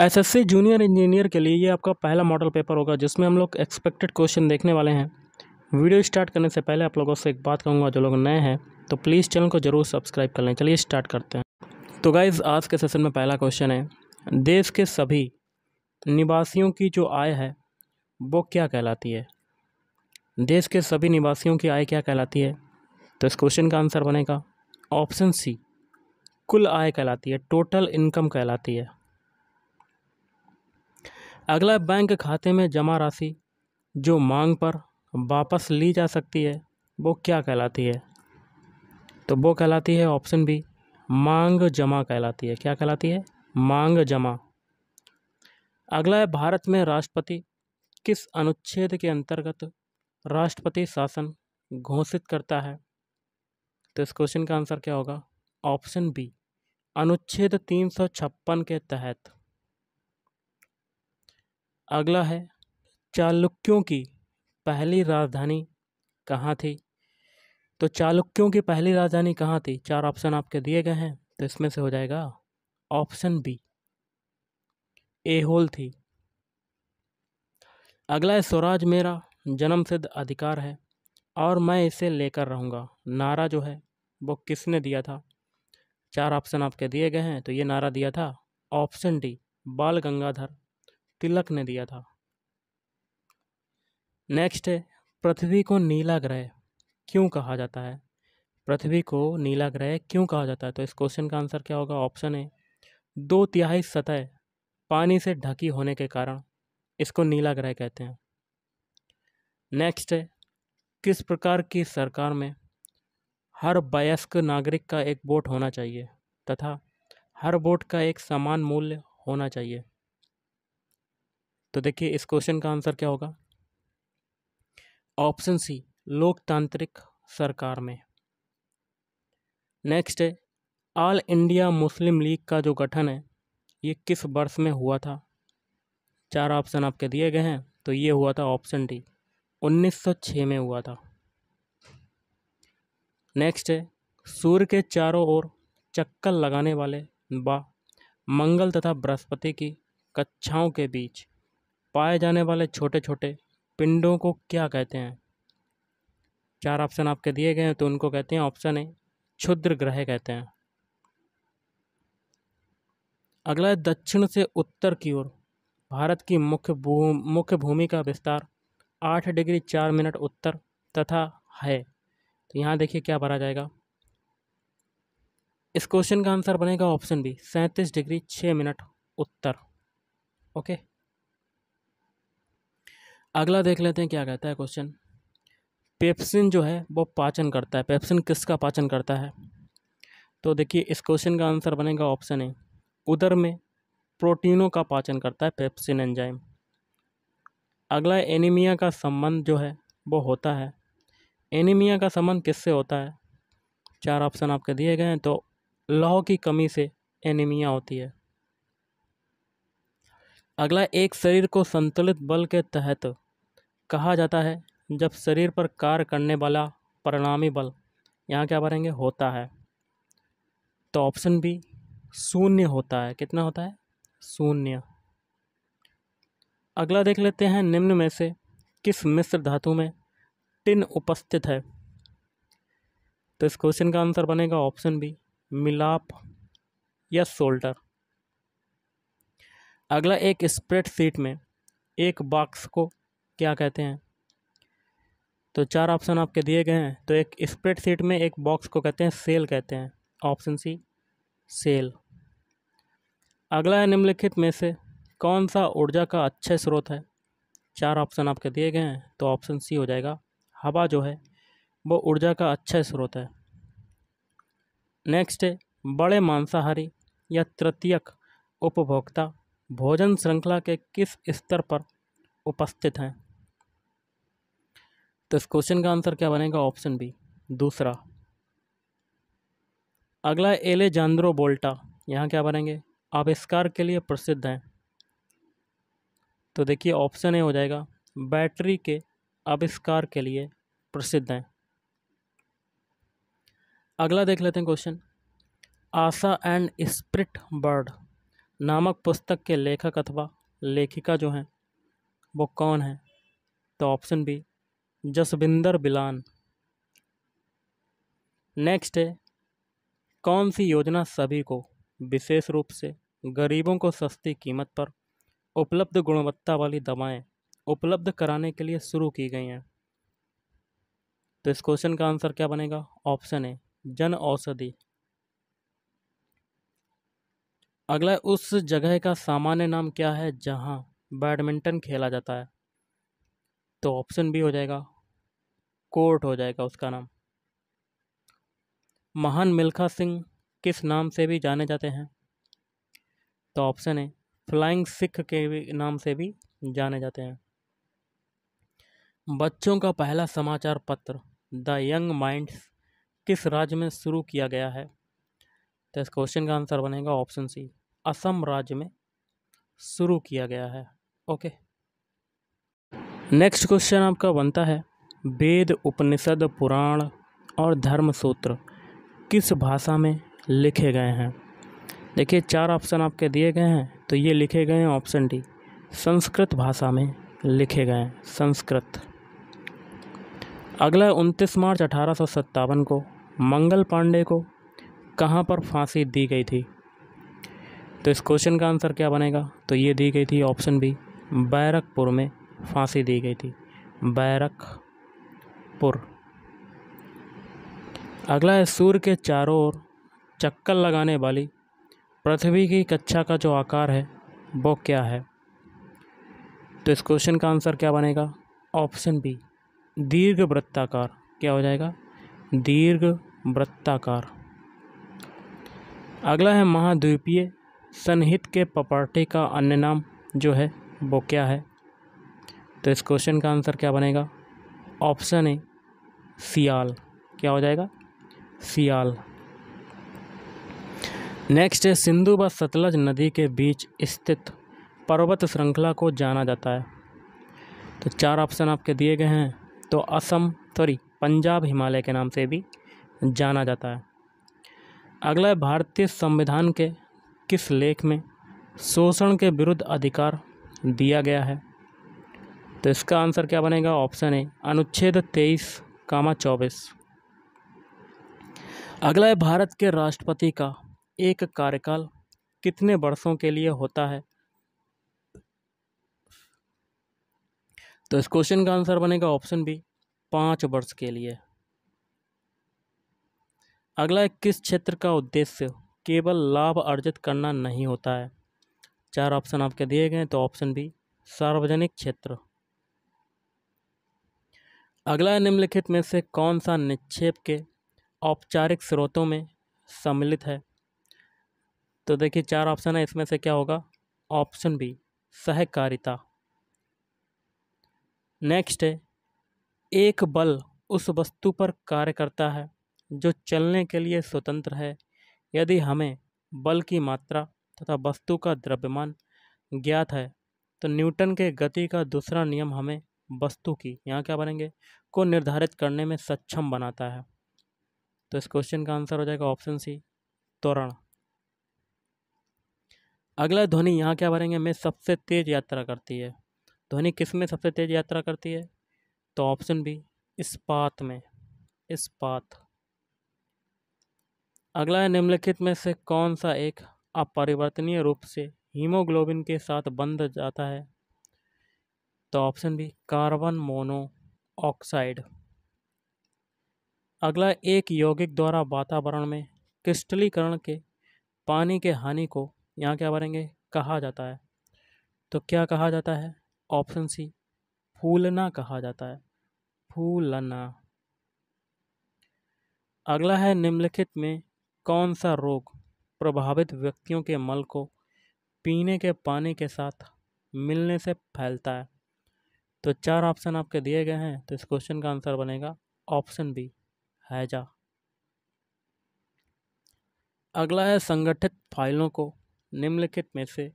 SSC junior engineer के लिए ये आपका पहला मॉडल पेपर होगा जिसमें हम लोग एक्सपेक्टेड क्वेश्चन देखने वाले हैं वीडियो स्टार्ट करने से पहले आप लोगों से एक बात कहूँगा जो लोग नए हैं तो प्लीज़ चैनल को ज़रूर सब्सक्राइब कर लें चलिए स्टार्ट करते हैं तो गाइज़ आज के सेशन में पहला क्वेश्चन है देश के सभी निवासियों की जो आय है वो क्या कहलाती है देश के सभी निवासियों की आय क्या कहलाती है तो इस क्वेश्चन का आंसर बनेगा ऑप्शन सी कुल आय कहलाती है टोटल इनकम कहलाती है अगला बैंक खाते में जमा राशि जो मांग पर वापस ली जा सकती है वो क्या कहलाती है तो वो कहलाती है ऑप्शन बी मांग जमा कहलाती है क्या कहलाती है मांग जमा अगला है भारत में राष्ट्रपति किस अनुच्छेद के अंतर्गत राष्ट्रपति शासन घोषित करता है तो इस क्वेश्चन का आंसर क्या होगा ऑप्शन बी अनुच्छेद तीन सौ छप्पन के तहत अगला है चालुक्यों की पहली राजधानी कहाँ थी तो चालुक्यों की पहली राजधानी कहाँ थी चार ऑप्शन आपके दिए गए हैं तो इसमें से हो जाएगा ऑप्शन बी एहोल थी अगला है स्वराज मेरा जन्म सिद्ध अधिकार है और मैं इसे लेकर रहूँगा नारा जो है वो किसने दिया था चार ऑप्शन आपके दिए गए हैं तो ये नारा दिया था ऑप्शन डी बाल गंगाधर तिलक ने दिया था नेक्स्ट है पृथ्वी को नीला ग्रह क्यों कहा जाता है पृथ्वी को नीला ग्रह क्यों कहा जाता है तो इस क्वेश्चन का आंसर क्या होगा ऑप्शन है दो तिहाई सतह पानी से ढकी होने के कारण इसको नीला ग्रह कहते हैं नेक्स्ट है किस प्रकार की सरकार में हर वयस्क नागरिक का एक वोट होना चाहिए तथा हर वोट का एक समान मूल्य होना चाहिए तो देखिए इस क्वेश्चन का आंसर क्या होगा ऑप्शन सी लोकतांत्रिक सरकार में नेक्स्ट है ऑल इंडिया मुस्लिम लीग का जो गठन है ये किस वर्ष में हुआ था चार ऑप्शन आपके दिए गए हैं तो ये हुआ था ऑप्शन डी 1906 में हुआ था नेक्स्ट है सूर्य के चारों ओर चक्कर लगाने वाले बा मंगल तथा बृहस्पति की कक्षाओं के बीच पाए जाने वाले छोटे छोटे पिंडों को क्या कहते हैं चार ऑप्शन आपके दिए गए हैं तो उनको कहते हैं ऑप्शन ए क्षुद्र ग्रह कहते हैं अगला है दक्षिण से उत्तर की ओर भारत की मुख्य मुख्य भूमि का विस्तार आठ डिग्री चार मिनट उत्तर तथा है तो यहाँ देखिए क्या भरा जाएगा इस क्वेश्चन का आंसर बनेगा ऑप्शन बी सैंतीस डिग्री छः मिनट उत्तर ओके अगला देख लेते हैं क्या कहता है क्वेश्चन पेप्सिन जो है वो पाचन करता है पेप्सिन किसका पाचन करता है तो देखिए इस क्वेश्चन का आंसर बनेगा ऑप्शन ए उधर में प्रोटीनों का पाचन करता है पेप्सिन एंजाइम अगला एनीमिया का संबंध जो है वो होता है एनीमिया का संबंध किससे होता है चार ऑप्शन आपके दिए गए हैं तो लौह की कमी से एनीमिया होती है अगला एक शरीर को संतुलित बल के तहत कहा जाता है जब शरीर पर कार्य करने वाला परिणामी बल यहाँ क्या भरेंगे होता है तो ऑप्शन बी शून्य होता है कितना होता है शून्य अगला देख लेते हैं निम्न में से किस मिश्र धातु में टिन उपस्थित है तो इस क्वेश्चन का आंसर बनेगा ऑप्शन बी मिलाप या शोल्डर अगला एक स्प्रेडशीट में एक बॉक्स को क्या कहते हैं तो चार ऑप्शन आपके दिए गए हैं तो एक स्प्रेडशीट में एक बॉक्स को कहते हैं सेल कहते हैं ऑप्शन सी सेल अगला है निम्नलिखित में से कौन सा ऊर्जा का अच्छा स्रोत है चार ऑप्शन आपके दिए गए हैं तो ऑप्शन सी हो जाएगा हवा जो है वो ऊर्जा का अच्छा स्रोत है नेक्स्ट है बड़े मांसाहारी या तृतीयक उपभोक्ता भोजन श्रृंखला के किस स्तर पर उपस्थित हैं तो इस क्वेश्चन का आंसर क्या बनेगा ऑप्शन बी दूसरा अगला एले जान्द्रो बोल्टा यहाँ क्या बनेंगे आविष्कार के लिए प्रसिद्ध हैं तो देखिए ऑप्शन ए हो जाएगा बैटरी के आविष्कार के लिए प्रसिद्ध हैं अगला देख लेते हैं question Asha and spirit bird नामक पुस्तक के लेखक अथवा लेखिका जो हैं वो कौन हैं तो option B Jasbinder Bilan next है कौन सी योजना सभी को विशेष रूप से गरीबों को सस्ती कीमत पर उपलब्ध गुणवत्ता वाली दवाएं उपलब्ध कराने के लिए शुरू की गई हैं तो इस क्वेश्चन का आंसर क्या बनेगा ऑप्शन ए जन औषधि अगला उस जगह का सामान्य नाम क्या है जहाँ बैडमिंटन खेला जाता है तो ऑप्शन बी हो जाएगा कोर्ट हो जाएगा उसका नाम महान मिल्खा सिंह किस नाम से भी जाने जाते हैं तो ऑप्शन है फ्लाइंग सिख के भी नाम से भी जाने जाते हैं बच्चों का पहला समाचार पत्र द यंग माइंड्स किस राज्य में शुरू किया गया है तो इस क्वेश्चन का आंसर बनेगा ऑप्शन सी असम राज्य में शुरू किया गया है ओके नेक्स्ट क्वेश्चन आपका बनता है वेद उपनिषद पुराण और धर्म सूत्र किस भाषा में लिखे गए हैं देखिए चार ऑप्शन आपके दिए गए हैं तो ये लिखे गए हैं ऑप्शन डी संस्कृत भाषा में लिखे गए हैं संस्कृत अगला उनतीस मार्च अठारह को मंगल पांडे को कहाँ पर फांसी दी गई थी तो इस क्वेश्चन का आंसर क्या बनेगा तो ये दी गई थी ऑप्शन बी बैरकपुर में फांसी दी गई थी बैरकपुर अगला है सूर्य के चारों ओर चक्कर लगाने वाली पृथ्वी की कक्षा का जो आकार है वो क्या है तो इस क्वेश्चन का आंसर क्या बनेगा ऑप्शन बी दीर्घ वृत्ताकार क्या हो जाएगा दीर्घ वृत्ताकार अगला है महाद्वीपीय सनहित के प्रॉपर्टी का अन्य नाम जो है वो क्या है तो इस क्वेश्चन का आंसर क्या बनेगा ऑप्शन ए सियाल क्या हो जाएगा सियाल नेक्स्ट है सिंधु व सतलज नदी के बीच स्थित पर्वत श्रृंखला को जाना जाता है तो चार ऑप्शन आपके दिए गए हैं तो असम सॉरी पंजाब हिमालय के नाम से भी जाना जाता है अगला भारतीय संविधान के किस लेख में शोषण के विरुद्ध अधिकार दिया गया है तो इसका आंसर क्या बनेगा ऑप्शन ए अनुच्छेद तेईस कामा चौबीस अगला है भारत के राष्ट्रपति का एक कार्यकाल कितने वर्षों के लिए होता है तो इस क्वेश्चन का आंसर बनेगा ऑप्शन बी पाँच वर्ष के लिए अगला है किस क्षेत्र का उद्देश्य केवल लाभ अर्जित करना नहीं होता है चार ऑप्शन आपके दिए गए तो ऑप्शन बी सार्वजनिक क्षेत्र अगला निम्नलिखित में से कौन सा निक्षेप के औपचारिक स्रोतों में सम्मिलित है तो देखिए चार ऑप्शन है इसमें से क्या होगा ऑप्शन बी सहकारिता नेक्स्ट है एक बल उस वस्तु पर कार्य करता है जो चलने के लिए स्वतंत्र है यदि हमें बल की मात्रा तथा वस्तु का द्रव्यमान ज्ञात है तो न्यूटन के गति का दूसरा नियम हमें वस्तु की यहाँ क्या बनेंगे को निर्धारित करने में सक्षम बनाता है तो इस क्वेश्चन का आंसर हो जाएगा ऑप्शन सी त्वरण अगला ध्वनि यहाँ क्या बनेंगे में सबसे तेज यात्रा करती है ध्वनि किस में सबसे तेज यात्रा करती है तो ऑप्शन बी इस्पात में इस्पात अगला है निम्नलिखित में से कौन सा एक अपरिवर्तनीय रूप से हीमोग्लोबिन के साथ बंध जाता है तो option B carbon monoxide अगला एक यौगिक द्वारा वातावरण में क्रिस्टलीकरण के पानी के हानि को यहाँ क्या करेंगे कहा जाता है तो क्या कहा जाता है ऑप्शन सी फूलना कहा जाता है फूलना अगला है निम्नलिखित में कौन सा रोग प्रभावित व्यक्तियों के मल को पीने के पानी के साथ मिलने से फैलता है तो चार ऑप्शन आपके दिए गए हैं तो इस क्वेश्चन का आंसर बनेगा ऑप्शन बी हैजा अगला है संगठित फाइलों को निम्नलिखित में से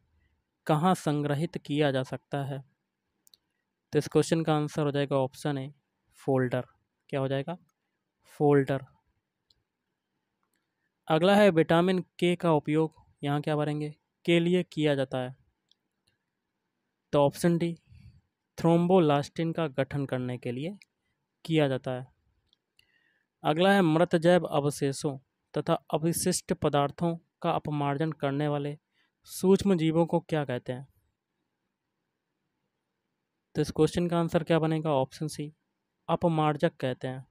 कहाँ संग्रहित किया जा सकता है तो इस क्वेश्चन का आंसर हो जाएगा ऑप्शन ए फोल्डर क्या हो जाएगा फोल्डर अगला है विटामिन के का उपयोग यहाँ क्या भरेंगे के लिए किया जाता है तो ऑप्शन डी थ्रोम्बोलास्टिन का गठन करने के लिए किया जाता है अगला है मृत जैव अवशेषों तथा अवशिष्ट पदार्थों का अपमार्जन करने वाले सूक्ष्म जीवों को क्या कहते हैं तो इस क्वेश्चन का आंसर क्या बनेगा ऑप्शन सी अपमार्जक कहते हैं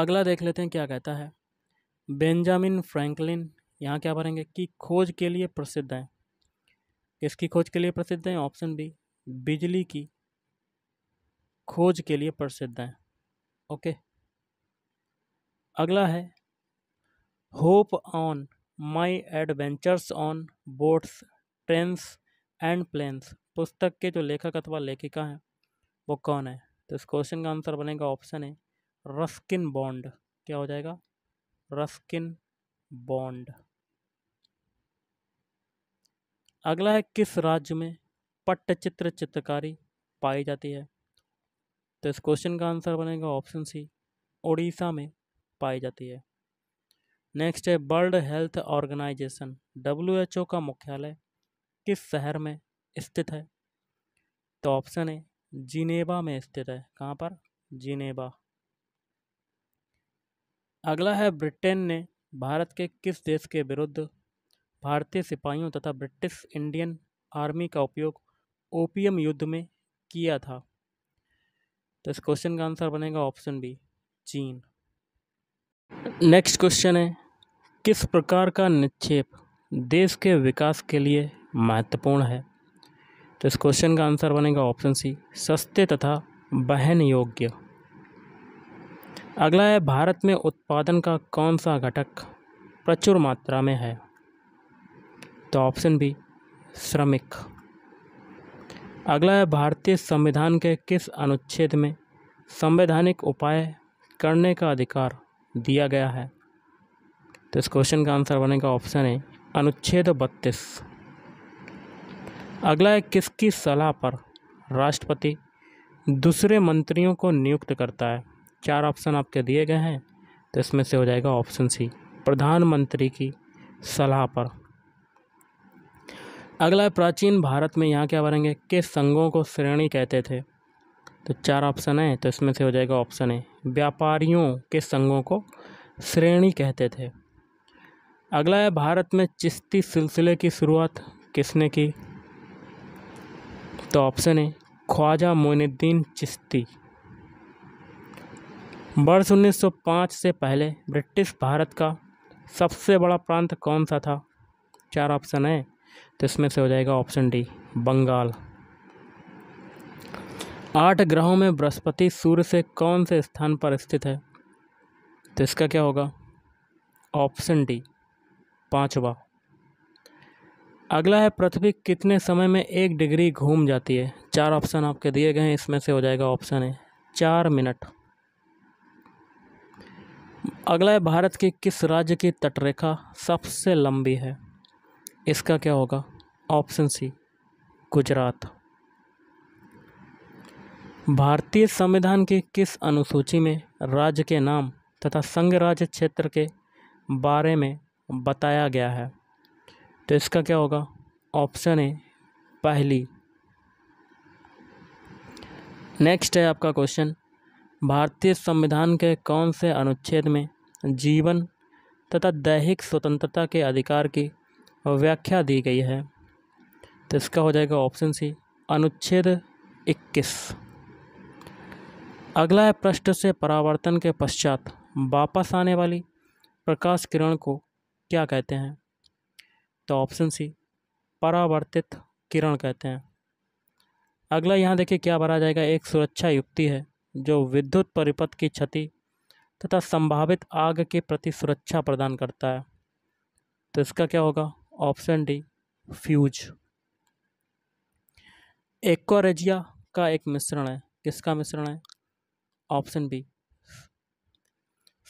अगला देख लेते हैं क्या कहता है बेंजामिन फ्रैंकलिन यहाँ क्या भरेंगे कि खोज के लिए प्रसिद्ध हैं किसकी खोज के लिए प्रसिद्ध हैं ऑप्शन बी बिजली की खोज के लिए प्रसिद्ध हैं ओके अगला है hope on my adventures on boats trains and planes पुस्तक के जो लेखक अथवा लेखिका हैं वो कौन है तो इस क्वेश्चन का आंसर बनेगा ऑप्शन ए रस्किन बॉन्ड क्या हो जाएगा रस्किन बॉन्ड अगला है किस राज्य में पट्टचित्र चित्रकारी पाई जाती है तो इस क्वेश्चन का आंसर बनेगा ऑप्शन सी ओडिशा में पाई जाती है नेक्स्ट है World Health Organization W H O का मुख्यालय किस शहर में स्थित है तो ऑप्शन ए जिनेवा में स्थित है कहाँ पर जिनेवा अगला है ब्रिटेन ने भारत के किस देश के विरुद्ध भारतीय सिपाहियों तथा ब्रिटिश इंडियन आर्मी का उपयोग ओपीएम युद्ध में किया था तो इस क्वेश्चन का आंसर बनेगा ऑप्शन बी चीन नेक्स्ट क्वेश्चन है किस प्रकार का निक्षेप देश के विकास के लिए महत्वपूर्ण है तो इस क्वेश्चन का आंसर बनेगा ऑप्शन सी सस्ते तथा बहन योग्य अगला है भारत में उत्पादन का कौन सा घटक प्रचुर मात्रा में है तो ऑप्शन बी श्रमिक अगला है भारतीय संविधान के किस अनुच्छेद में संवैधानिक उपाय करने का अधिकार दिया गया है तो इस क्वेश्चन का आंसर बनेगा ऑप्शन है अनुच्छेद बत्तीस अगला है किसकी सलाह पर राष्ट्रपति दूसरे मंत्रियों को नियुक्त करता है चार ऑप्शन आपके दिए गए हैं तो इसमें से हो जाएगा ऑप्शन सी प्रधानमंत्री की सलाह पर अगला प्राचीन भारत में यहाँ क्या बनेंगे किस संघों को श्रेणी कहते थे तो चार ऑप्शन है तो इसमें से हो जाएगा ऑप्शन ए व्यापारियों के संघों को श्रेणी कहते थे अगला है भारत में चिश्ती सिलसिले की शुरुआत किसने की तो ऑप्शन है ख्वाजा मोइनुद्दीन चिश्ती वर्ष 1905 से पहले ब्रिटिश भारत का सबसे बड़ा प्रांत कौन सा था चार ऑप्शन है तो इसमें से हो जाएगा ऑप्शन डी बंगाल आठ ग्रहों में बृहस्पति सूर्य से कौन से स्थान पर स्थित है तो इसका क्या होगा ऑप्शन डी पांचवा अगला है पृथ्वी कितने समय में एक डिग्री घूम जाती है चार ऑप्शन आपके दिए गए हैं इसमें से हो जाएगा ऑप्शन है चार मिनट अगला है भारत के किस राज्य की तटरेखा सबसे लंबी है इसका क्या होगा ऑप्शन सी गुजरात भारतीय संविधान के किस अनुसूची में राज्य के नाम तथा संघ राज्य क्षेत्र के बारे में बताया गया है तो इसका क्या होगा ऑप्शन ए पहली नेक्स्ट है आपका क्वेश्चन भारतीय संविधान के कौन से अनुच्छेद में जीवन तथा दैहिक स्वतंत्रता के अधिकार की व्याख्या दी गई है तो इसका हो जाएगा ऑप्शन सी अनुच्छेद 21 अगला है पृष्ठ से परावर्तन के पश्चात वापस आने वाली प्रकाश किरण को क्या कहते हैं तो ऑप्शन सी परावर्तित किरण कहते हैं अगला यहाँ देखिए क्या भरा जाएगा एक सुरक्षा युक्ति है जो विद्युत परिपथ की क्षति तथा संभावित आग के प्रति सुरक्षा प्रदान करता है तो इसका क्या होगा ऑप्शन डी फ्यूज एक्वारेजिया का एक मिश्रण है किसका मिश्रण है ऑप्शन बी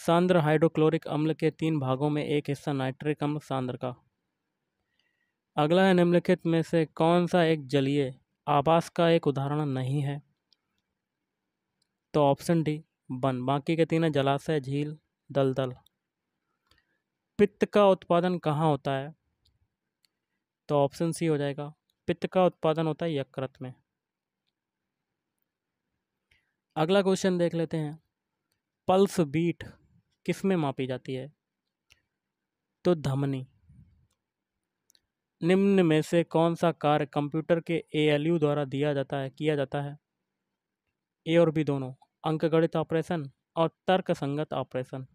सांद्र हाइड्रोक्लोरिक अम्ल के तीन भागों में एक हिस्सा नाइट्रिक अम्ल सांद्र का अगला है निम्नलिखित में से कौन सा एक जलीय आवास का एक उदाहरण नहीं है तो ऑप्शन डी वन बाकी के तीन है जलाशय झील दलदल पित्त का उत्पादन कहाँ होता है तो ऑप्शन सी हो जाएगा पित्त का उत्पादन होता है यकृत में अगला क्वेश्चन देख लेते हैं पल्स बीट किस में मापी जाती है तो धमनी निम्न में से कौन सा कार्य कंप्यूटर के एएलयू द्वारा दिया जाता है किया जाता है ए और बी दोनों अंकगणित ऑपरेशन और तर्क संगत ऑपरेशन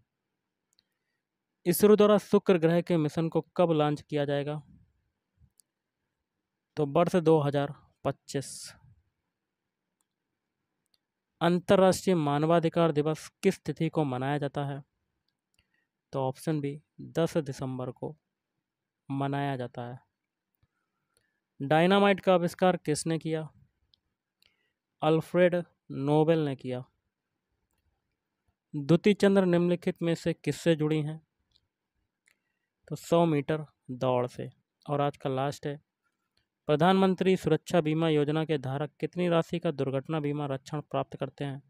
इसरो द्वारा शुक्र ग्रह के मिशन को कब लॉन्च किया जाएगा तो वर्ष 2025 अंतर्राष्ट्रीय मानवाधिकार दिवस किस तिथि को मनाया जाता है तो ऑप्शन बी 10 दिसंबर को मनाया जाता है डायनामाइट का आविष्कार किसने किया अल्फ्रेड नोबेल ने किया द्वितीय चंद्र निम्नलिखित में से किससे जुड़ी हैं तो 100 मीटर दौड़ से और आज का लास्ट है प्रधानमंत्री सुरक्षा बीमा योजना के धारक कितनी राशि का दुर्घटना बीमा रक्षण प्राप्त करते हैं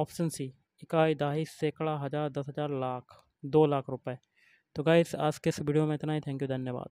ऑप्शन सी इकाई दाही सैकड़ा हज़ार दस हज़ार लाख दो लाख रुपए तो गाइस आज के इस वीडियो में इतना ही थैंक यू धन्यवाद